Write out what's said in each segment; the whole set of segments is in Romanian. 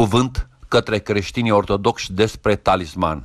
cuvânt către creștinii ortodoxi despre talisman.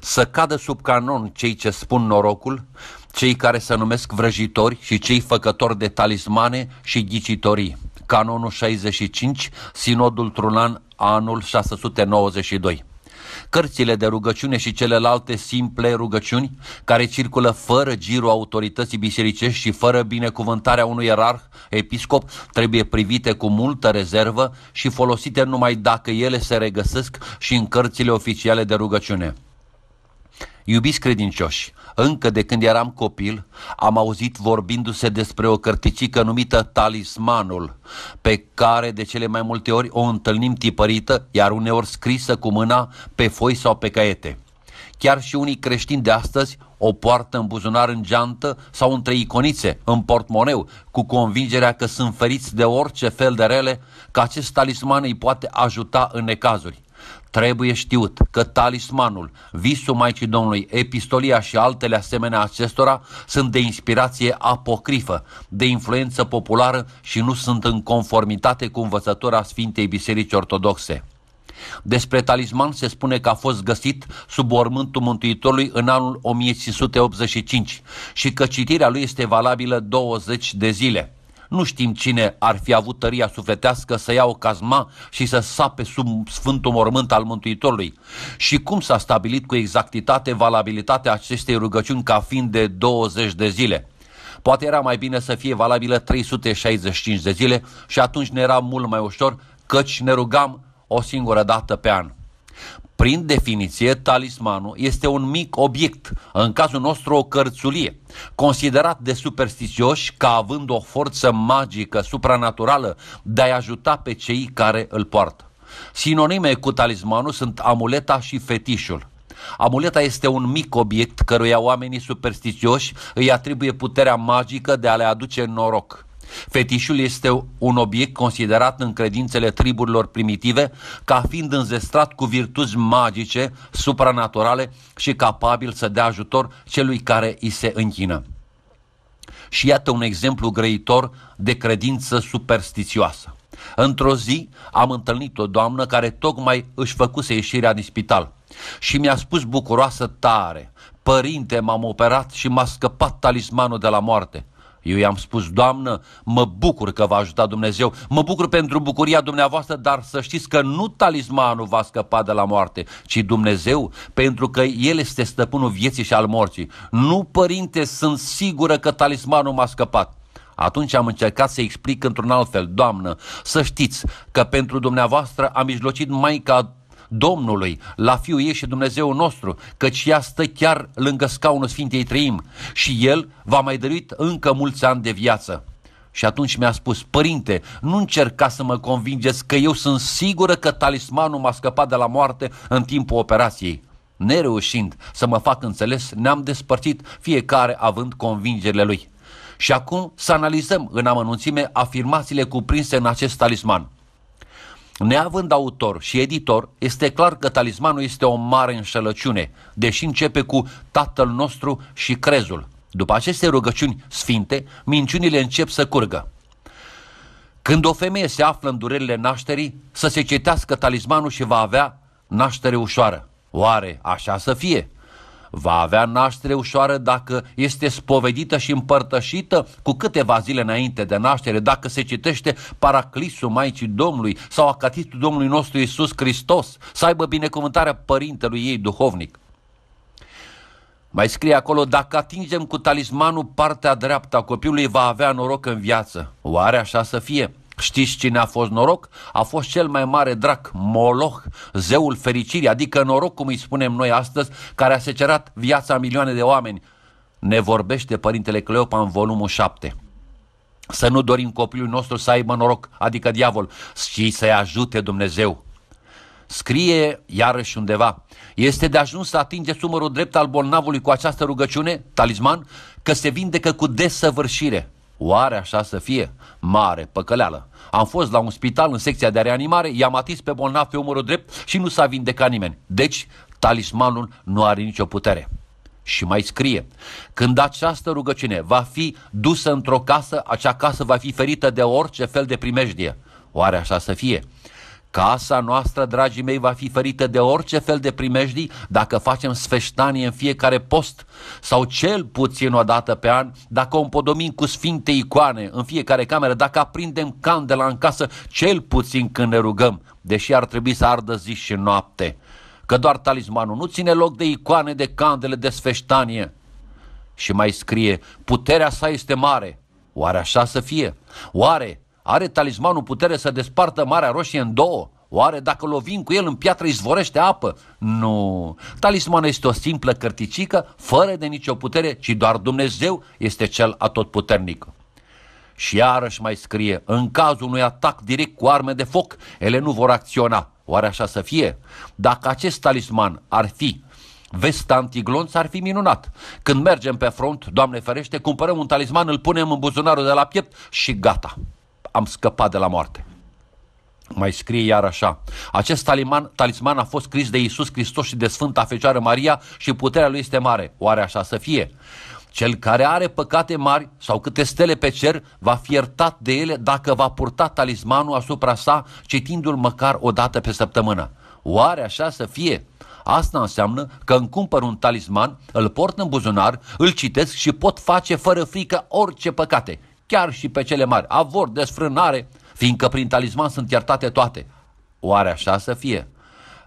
Să cadă sub canon cei ce spun norocul, cei care se numesc vrăjitori și cei făcători de talismane și ghicitorii. Canonul 65, Sinodul Trunan, anul 692 cărțile de rugăciune și celelalte simple rugăciuni care circulă fără girul autorității bisericești și fără binecuvântarea unui ierarh, episcop, trebuie privite cu multă rezervă și folosite numai dacă ele se regăsesc și în cărțile oficiale de rugăciune. Iubiți credincioși, încă de când eram copil, am auzit vorbindu-se despre o cărticică numită Talismanul, pe care de cele mai multe ori o întâlnim tipărită, iar uneori scrisă cu mâna pe foi sau pe caiete. Chiar și unii creștini de astăzi o poartă în buzunar în geantă sau între iconițe, în portmoneu, cu convingerea că sunt feriți de orice fel de rele, că acest talisman îi poate ajuta în necazuri. Trebuie știut că talismanul, visul Maicii Domnului, epistolia și altele asemenea acestora sunt de inspirație apocrifă, de influență populară și nu sunt în conformitate cu învățătura Sfintei Biserici Ortodoxe. Despre talisman se spune că a fost găsit sub ormântul Mântuitorului în anul 1585 și că citirea lui este valabilă 20 de zile. Nu știm cine ar fi avut tăria sufletească să ia o cazma și să sape sub sfântul mormânt al Mântuitorului și cum s-a stabilit cu exactitate valabilitatea acestei rugăciuni ca fiind de 20 de zile. Poate era mai bine să fie valabilă 365 de zile și atunci ne era mult mai ușor, căci ne rugam o singură dată pe an. Prin definiție, talismanul este un mic obiect, în cazul nostru o cărțulie, considerat de superstițioși ca având o forță magică, supranaturală, de a-i ajuta pe cei care îl poartă. Sinonime cu talismanul sunt amuleta și fetișul. Amuleta este un mic obiect căruia oamenii superstițioși îi atribuie puterea magică de a le aduce noroc. Fetișul este un obiect considerat în credințele triburilor primitive ca fiind înzestrat cu virtuți magice, supranaturale și capabil să dea ajutor celui care îi se închină. Și iată un exemplu grăitor de credință superstițioasă. Într-o zi am întâlnit o doamnă care tocmai își făcuse ieșirea din spital și mi-a spus bucuroasă tare, părinte, m-am operat și m-a scăpat talismanul de la moarte. Eu i-am spus, Doamnă, mă bucur că v-a ajutat Dumnezeu, mă bucur pentru bucuria dumneavoastră, dar să știți că nu talismanul va scăpa de la moarte, ci Dumnezeu, pentru că El este stăpânul vieții și al morții. Nu, părinte, sunt sigură că talismanul m-a scăpat. Atunci am încercat să explic într-un alt fel, Doamnă, să știți că pentru dumneavoastră am mijlocit Maica Domnului, la Fiul ei și Dumnezeu nostru, căci ea stă chiar lângă scaunul Sfintei Trăim și El va mai dăruit încă mulți ani de viață. Și atunci mi-a spus, părinte, nu încerca să mă convingeți că eu sunt sigură că talismanul m-a scăpat de la moarte în timpul operației. Nereușind să mă fac înțeles, ne-am despărțit fiecare având convingerile lui. Și acum să analizăm în amănunțime afirmațiile cuprinse în acest talisman. Neavând autor și editor, este clar că talismanul este o mare înșelăciune, deși începe cu Tatăl nostru și crezul. După aceste rugăciuni sfinte, minciunile încep să curgă. Când o femeie se află în durerile nașterii, să se citească talismanul și va avea naștere ușoară. Oare așa să fie? va avea naștere ușoară dacă este spovedită și împărtășită cu câteva zile înainte de naștere, dacă se citește Paraclisul Maicii Domnului sau Acatistul Domnului nostru Isus Hristos, să aibă binecuvântarea părintelui ei duhovnic. Mai scrie acolo, dacă atingem cu talismanul partea dreaptă a copilului, va avea noroc în viață. Oare așa să fie? Știți cine a fost noroc? A fost cel mai mare drac, Moloch, zeul fericirii, adică noroc, cum îi spunem noi astăzi, care a secerat viața milioane de oameni. Ne vorbește Părintele Cleopa în volumul 7. Să nu dorim copilul nostru să aibă noroc, adică diavol, și să-i ajute Dumnezeu. Scrie iarăși undeva, este de ajuns să atingeți numărul drept al bolnavului cu această rugăciune, talisman, că se vindecă cu desăvârșire. Oare așa să fie? Mare păcăleală. Am fost la un spital în secția de reanimare, i-am atins pe bolnav pe umărul drept și nu s-a vindecat nimeni. Deci, talismanul nu are nicio putere. Și mai scrie, când această rugăciune va fi dusă într-o casă, acea casă va fi ferită de orice fel de primejdie. Oare așa să fie? Casa noastră, dragii mei, va fi ferită de orice fel de primejdii dacă facem sfeștanie în fiecare post sau cel puțin o dată pe an, dacă o împodomim cu sfinte icoane în fiecare cameră, dacă aprindem candela în casă cel puțin când ne rugăm, deși ar trebui să ardă zi și noapte, că doar talismanul nu ține loc de icoane, de candele, de sfeștanie. Și mai scrie, puterea sa este mare. Oare așa să fie? Oare are talismanul putere să despartă Marea Roșie în două? Oare dacă lovim cu el în piatră izvorește apă? Nu. Talismanul este o simplă cărticică, fără de nicio putere, ci doar Dumnezeu este cel atotputernic. Și iarăși mai scrie, în cazul unui atac direct cu arme de foc, ele nu vor acționa. Oare așa să fie? Dacă acest talisman ar fi vest antiglonț ar fi minunat. Când mergem pe front, Doamne ferește, cumpărăm un talisman, îl punem în buzunarul de la piept și gata am scăpat de la moarte. Mai scrie iar așa. Acest talisman, talisman a fost scris de Iisus Hristos și de Sfânta Fecioară Maria și puterea lui este mare. Oare așa să fie? Cel care are păcate mari sau câte stele pe cer va fi iertat de ele dacă va purta talismanul asupra sa, citindu-l măcar o dată pe săptămână. Oare așa să fie? Asta înseamnă că îmi cumpăr un talisman, îl port în buzunar, îl citesc și pot face fără frică orice păcate chiar și pe cele mari, Avor, desfrânare, fiindcă prin talisman sunt iertate toate. Oare așa să fie?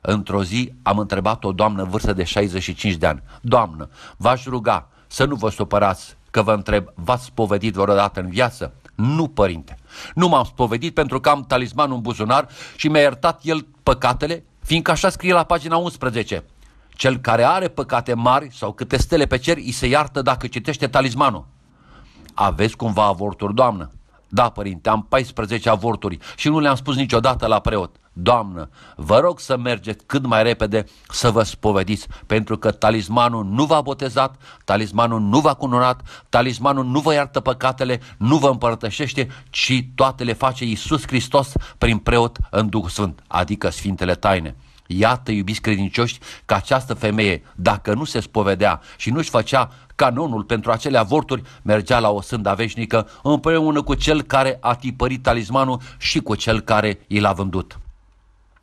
Într-o zi am întrebat o doamnă vârstă de 65 de ani. Doamnă, v-aș ruga să nu vă supărați că vă întreb, v-ați spovedit vreodată în viață? Nu, părinte. Nu m-am spovedit pentru că am talismanul în buzunar și mi-a iertat el păcatele, fiindcă așa scrie la pagina 11. Cel care are păcate mari sau câte stele pe cer, îi se iartă dacă citește talismanul aveți cumva avorturi, doamnă? Da, părinte, am 14 avorturi și nu le-am spus niciodată la preot. Doamnă, vă rog să mergeți cât mai repede să vă spovediți, pentru că talismanul nu v-a botezat, talismanul nu v-a cununat, talismanul nu vă iartă păcatele, nu vă împărtășește, ci toate le face Iisus Hristos prin preot în Duhul Sfânt, adică Sfintele Taine. Iată, iubiți credincioși, că această femeie, dacă nu se spovedea și nu-și făcea canonul pentru acele avorturi, mergea la o sânda veșnică împreună cu cel care a tipărit talismanul și cu cel care i l-a vândut.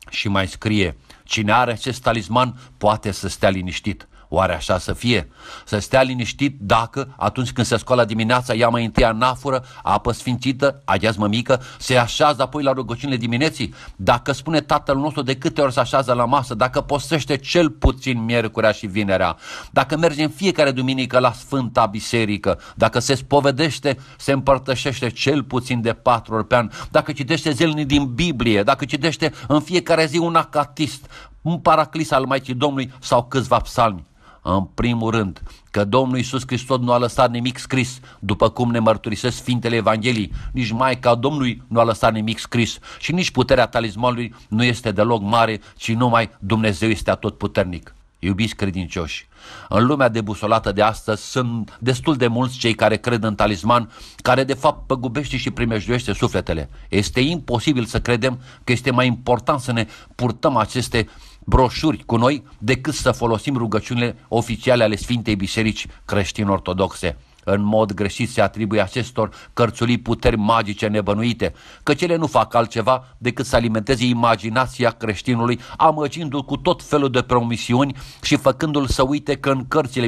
Și mai scrie, cine are acest talisman poate să stea liniștit. Oare așa să fie? Să stea liniștit dacă, atunci când se scoală dimineața, ia mai întâi anafură, apă sfințită, aghiazmă mică, se așează apoi la rugăciunile dimineții? Dacă spune tatăl nostru de câte ori se așează la masă, dacă postește cel puțin miercurea și vinerea, dacă merge în fiecare duminică la Sfânta Biserică, dacă se spovedește, se împărtășește cel puțin de patru ori pe an, dacă citește zilnic din Biblie, dacă citește în fiecare zi un acatist, un paraclis al Maicii Domnului sau câțiva psalmi în primul rând, că Domnul Iisus Hristos nu a lăsat nimic scris, după cum ne mărturisesc Sfintele Evangheliei. Nici Maica Domnului nu a lăsat nimic scris și nici puterea talismanului nu este deloc mare, ci numai Dumnezeu este atotputernic. Iubiți credincioși, în lumea debusolată de astăzi sunt destul de mulți cei care cred în talisman, care de fapt păgubește și primejduiește sufletele. Este imposibil să credem că este mai important să ne purtăm aceste uh, broșuri cu noi decât să folosim rugăciunile oficiale ale Sfintei Biserici creștin-ortodoxe. În mod greșit se atribuie acestor cărțulii puteri magice nebănuite, că cele nu fac altceva decât să alimenteze imaginația creștinului, amăgindu-l cu tot felul de promisiuni și făcându-l să uite că în cărțile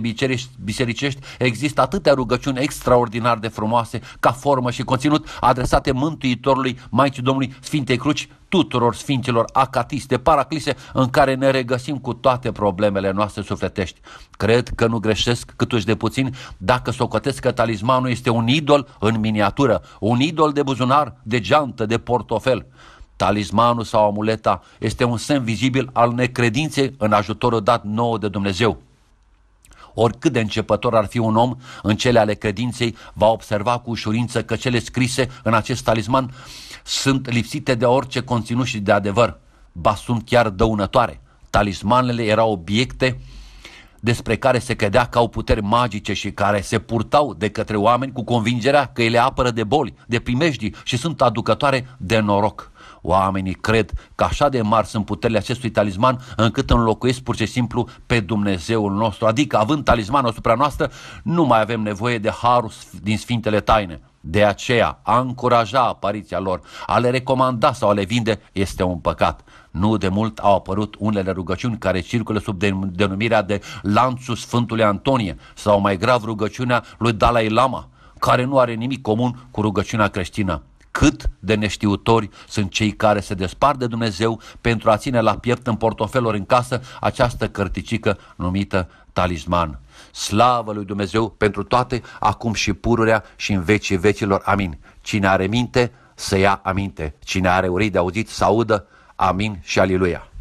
bisericești există atâtea rugăciuni extraordinar de frumoase ca formă și conținut adresate Mântuitorului Maicii Domnului Sfintei Cruci tuturor sfinților acatiste, paraclise, în care ne regăsim cu toate problemele noastre sufletești. Cred că nu greșesc câtuși de puțin dacă socotesc că talismanul este un idol în miniatură, un idol de buzunar, de geantă, de portofel. Talismanul sau amuleta este un semn vizibil al necredinței în ajutorul dat nouă de Dumnezeu. Oricât de începător ar fi un om în cele ale credinței, va observa cu ușurință că cele scrise în acest talisman uh, sunt lipsite de orice conținut și de adevăr, ba sunt chiar dăunătoare. Talismanele erau obiecte despre care se credea că au puteri magice și care se purtau de către oameni cu convingerea că ele apără de boli, de primejdii și sunt aducătoare de noroc. Oamenii cred că așa de mari sunt puterile acestui talisman încât înlocuiesc pur și simplu pe Dumnezeul nostru. Adică, având talismanul asupra noastră, nu mai avem nevoie de harul din Sfintele Taine. De aceea, a încuraja apariția lor, a le recomanda sau a le vinde, este un păcat. Nu de mult au apărut unele rugăciuni care circulă sub denumirea de lanțul Sfântului Antonie sau mai grav rugăciunea lui Dalai Lama, care nu are nimic comun cu rugăciunea creștină cât de neștiutori sunt cei care se despart de Dumnezeu pentru a ține la piept în portofelor în casă această cărticică numită talisman. Slavă lui Dumnezeu pentru toate, acum și pururea și în vecii vecilor. Amin. Cine are minte, să ia aminte. Cine are urii de auzit, să audă. Amin și aliluia.